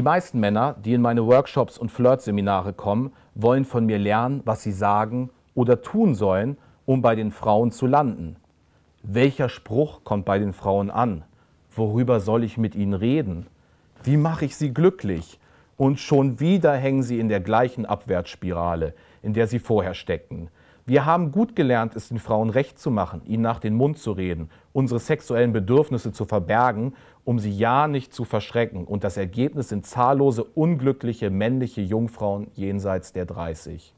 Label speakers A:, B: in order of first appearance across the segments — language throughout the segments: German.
A: Die meisten Männer, die in meine Workshops und Flirtseminare kommen, wollen von mir lernen, was sie sagen oder tun sollen, um bei den Frauen zu landen. Welcher Spruch kommt bei den Frauen an? Worüber soll ich mit ihnen reden? Wie mache ich sie glücklich? Und schon wieder hängen sie in der gleichen Abwärtsspirale, in der sie vorher steckten. Wir haben gut gelernt, es den Frauen recht zu machen, ihnen nach den Mund zu reden, unsere sexuellen Bedürfnisse zu verbergen um sie ja nicht zu verschrecken. Und das Ergebnis sind zahllose unglückliche männliche Jungfrauen jenseits der 30.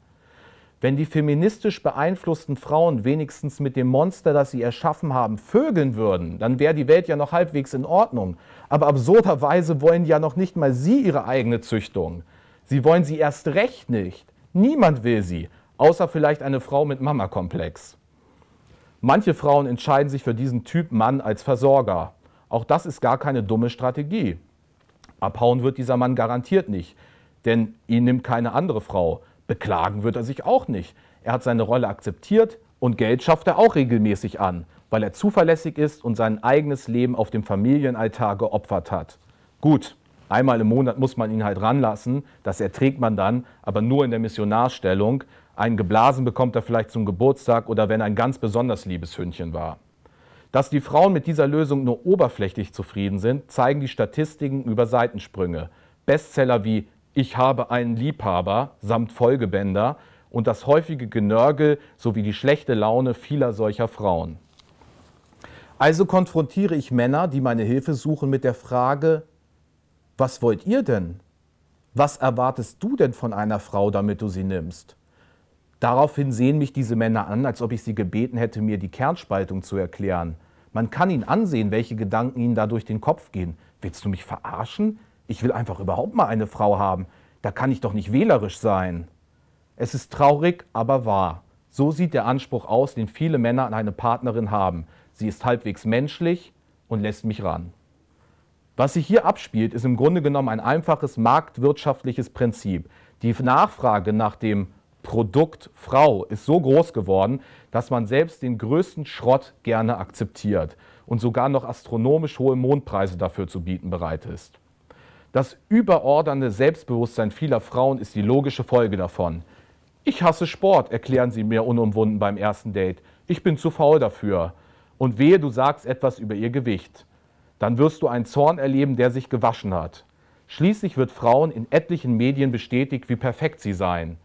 A: Wenn die feministisch beeinflussten Frauen wenigstens mit dem Monster, das sie erschaffen haben, vögeln würden, dann wäre die Welt ja noch halbwegs in Ordnung. Aber absurderweise wollen ja noch nicht mal sie ihre eigene Züchtung. Sie wollen sie erst recht nicht. Niemand will sie, außer vielleicht eine Frau mit Mama-Komplex. Manche Frauen entscheiden sich für diesen Typ Mann als Versorger. Auch das ist gar keine dumme Strategie. Abhauen wird dieser Mann garantiert nicht, denn ihn nimmt keine andere Frau. Beklagen wird er sich auch nicht. Er hat seine Rolle akzeptiert und Geld schafft er auch regelmäßig an, weil er zuverlässig ist und sein eigenes Leben auf dem Familienaltar geopfert hat. Gut, einmal im Monat muss man ihn halt ranlassen, das erträgt man dann, aber nur in der Missionarstellung. Einen geblasen bekommt er vielleicht zum Geburtstag oder wenn er ein ganz besonders liebes Hündchen war. Dass die Frauen mit dieser Lösung nur oberflächlich zufrieden sind, zeigen die Statistiken über Seitensprünge. Bestseller wie Ich habe einen Liebhaber samt Folgebänder und das häufige Genörgel sowie die schlechte Laune vieler solcher Frauen. Also konfrontiere ich Männer, die meine Hilfe suchen, mit der Frage, was wollt ihr denn? Was erwartest du denn von einer Frau, damit du sie nimmst? Daraufhin sehen mich diese Männer an, als ob ich sie gebeten hätte, mir die Kernspaltung zu erklären. Man kann ihnen ansehen, welche Gedanken ihnen da durch den Kopf gehen. Willst du mich verarschen? Ich will einfach überhaupt mal eine Frau haben. Da kann ich doch nicht wählerisch sein. Es ist traurig, aber wahr. So sieht der Anspruch aus, den viele Männer an eine Partnerin haben. Sie ist halbwegs menschlich und lässt mich ran. Was sich hier abspielt, ist im Grunde genommen ein einfaches marktwirtschaftliches Prinzip. Die Nachfrage nach dem Produkt Frau ist so groß geworden, dass man selbst den größten Schrott gerne akzeptiert und sogar noch astronomisch hohe Mondpreise dafür zu bieten bereit ist. Das überordernde Selbstbewusstsein vieler Frauen ist die logische Folge davon. Ich hasse Sport, erklären sie mir unumwunden beim ersten Date. Ich bin zu faul dafür. Und wehe, du sagst etwas über ihr Gewicht. Dann wirst du einen Zorn erleben, der sich gewaschen hat. Schließlich wird Frauen in etlichen Medien bestätigt, wie perfekt sie seien.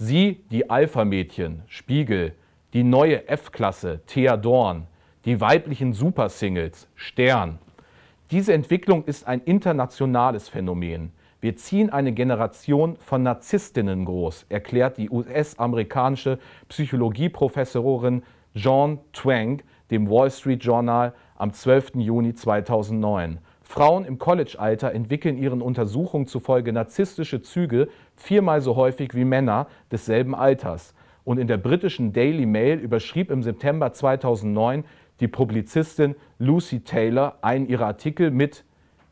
A: Sie, die Alpha-Mädchen, Spiegel, die neue F-Klasse, Thea Dorn, die weiblichen Supersingles, Stern. Diese Entwicklung ist ein internationales Phänomen. Wir ziehen eine Generation von Narzisstinnen groß, erklärt die US-amerikanische Psychologieprofessorin Jean Twang dem Wall Street Journal am 12. Juni 2009. Frauen im College-Alter entwickeln ihren Untersuchungen zufolge narzisstische Züge viermal so häufig wie Männer desselben Alters. Und in der britischen Daily Mail überschrieb im September 2009 die Publizistin Lucy Taylor einen ihrer Artikel mit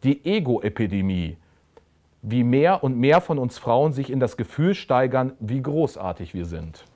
A: Die Ego-Epidemie. Wie mehr und mehr von uns Frauen sich in das Gefühl steigern, wie großartig wir sind.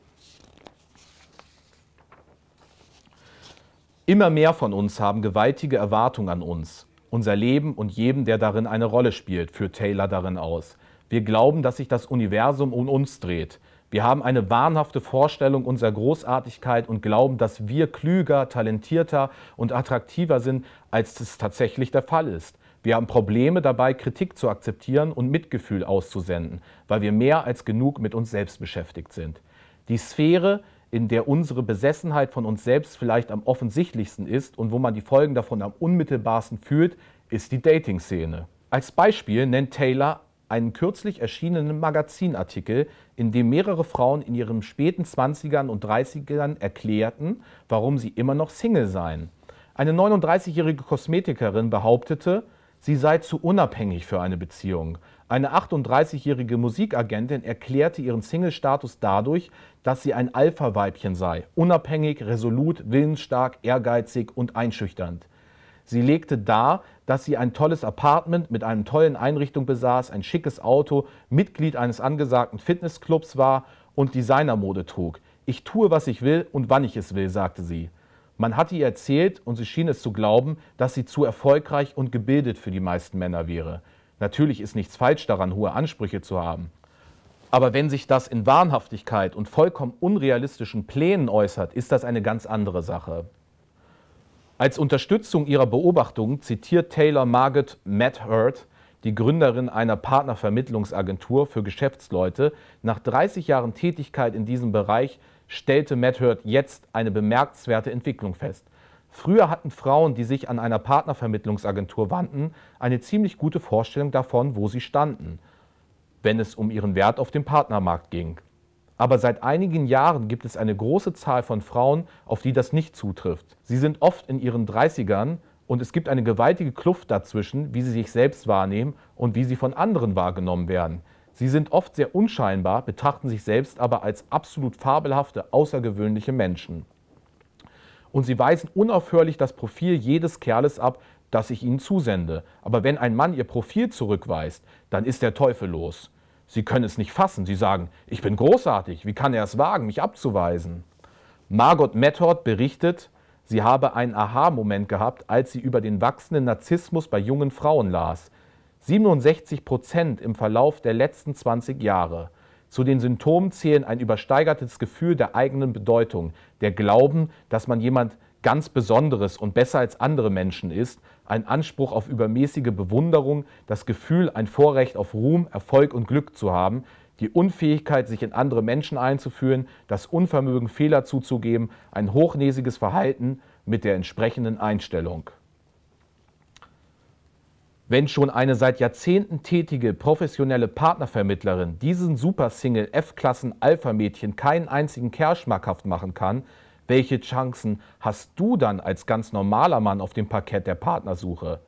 A: Immer mehr von uns haben gewaltige Erwartungen an uns unser Leben und jedem, der darin eine Rolle spielt, führt Taylor darin aus. Wir glauben, dass sich das Universum um uns dreht. Wir haben eine wahnhafte Vorstellung unserer Großartigkeit und glauben, dass wir klüger, talentierter und attraktiver sind, als es tatsächlich der Fall ist. Wir haben Probleme dabei, Kritik zu akzeptieren und Mitgefühl auszusenden, weil wir mehr als genug mit uns selbst beschäftigt sind. Die Sphäre, in der unsere Besessenheit von uns selbst vielleicht am offensichtlichsten ist und wo man die Folgen davon am unmittelbarsten fühlt, ist die Dating-Szene. Als Beispiel nennt Taylor einen kürzlich erschienenen Magazinartikel, in dem mehrere Frauen in ihren späten 20ern und 30ern erklärten, warum sie immer noch Single seien. Eine 39-jährige Kosmetikerin behauptete, sie sei zu unabhängig für eine Beziehung. Eine 38-jährige Musikagentin erklärte ihren Single-Status dadurch, dass sie ein Alpha-Weibchen sei, unabhängig, resolut, willensstark, ehrgeizig und einschüchternd. Sie legte dar, dass sie ein tolles Apartment mit einer tollen Einrichtung besaß, ein schickes Auto, Mitglied eines angesagten Fitnessclubs war und Designermode trug. Ich tue, was ich will und wann ich es will, sagte sie. Man hatte ihr erzählt, und sie schien es zu glauben, dass sie zu erfolgreich und gebildet für die meisten Männer wäre. Natürlich ist nichts falsch daran, hohe Ansprüche zu haben. Aber wenn sich das in Wahnhaftigkeit und vollkommen unrealistischen Plänen äußert, ist das eine ganz andere Sache. Als Unterstützung ihrer Beobachtung zitiert Taylor Margaret Matt Hurt, die Gründerin einer Partnervermittlungsagentur für Geschäftsleute, nach 30 Jahren Tätigkeit in diesem Bereich stellte Matt Hurd jetzt eine bemerkenswerte Entwicklung fest. Früher hatten Frauen, die sich an einer Partnervermittlungsagentur wandten, eine ziemlich gute Vorstellung davon, wo sie standen, wenn es um ihren Wert auf dem Partnermarkt ging. Aber seit einigen Jahren gibt es eine große Zahl von Frauen, auf die das nicht zutrifft. Sie sind oft in ihren 30ern und es gibt eine gewaltige Kluft dazwischen, wie sie sich selbst wahrnehmen und wie sie von anderen wahrgenommen werden. Sie sind oft sehr unscheinbar, betrachten sich selbst aber als absolut fabelhafte, außergewöhnliche Menschen. Und sie weisen unaufhörlich das Profil jedes Kerles ab, das ich ihnen zusende. Aber wenn ein Mann ihr Profil zurückweist, dann ist der Teufel los. Sie können es nicht fassen. Sie sagen, ich bin großartig. Wie kann er es wagen, mich abzuweisen? Margot Method berichtet, sie habe einen Aha-Moment gehabt, als sie über den wachsenden Narzissmus bei jungen Frauen las. 67 Prozent im Verlauf der letzten 20 Jahre. Zu den Symptomen zählen ein übersteigertes Gefühl der eigenen Bedeutung, der Glauben, dass man jemand ganz Besonderes und besser als andere Menschen ist, ein Anspruch auf übermäßige Bewunderung, das Gefühl, ein Vorrecht auf Ruhm, Erfolg und Glück zu haben, die Unfähigkeit, sich in andere Menschen einzuführen, das Unvermögen, Fehler zuzugeben, ein hochnäsiges Verhalten mit der entsprechenden Einstellung. Wenn schon eine seit Jahrzehnten tätige professionelle Partnervermittlerin diesen super single F-Klassen-Alpha-Mädchen keinen einzigen Kerl schmackhaft machen kann, welche Chancen hast du dann als ganz normaler Mann auf dem Parkett der Partnersuche?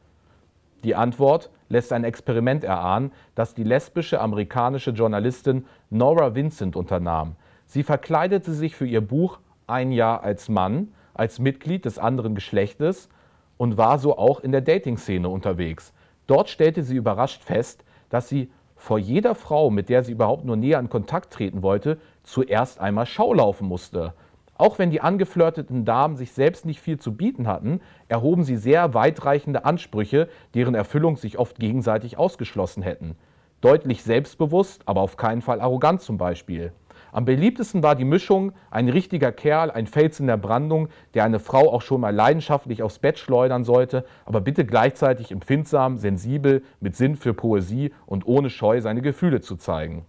A: Die Antwort lässt ein Experiment erahnen, das die lesbische amerikanische Journalistin Nora Vincent unternahm. Sie verkleidete sich für ihr Buch Ein Jahr als Mann, als Mitglied des anderen Geschlechtes und war so auch in der Dating-Szene unterwegs. Dort stellte sie überrascht fest, dass sie vor jeder Frau, mit der sie überhaupt nur näher in Kontakt treten wollte, zuerst einmal Schau laufen musste. Auch wenn die angeflirteten Damen sich selbst nicht viel zu bieten hatten, erhoben sie sehr weitreichende Ansprüche, deren Erfüllung sich oft gegenseitig ausgeschlossen hätten. Deutlich selbstbewusst, aber auf keinen Fall arrogant zum Beispiel. Am beliebtesten war die Mischung ein richtiger Kerl, ein Fels in der Brandung, der eine Frau auch schon mal leidenschaftlich aufs Bett schleudern sollte, aber bitte gleichzeitig empfindsam, sensibel, mit Sinn für Poesie und ohne Scheu seine Gefühle zu zeigen.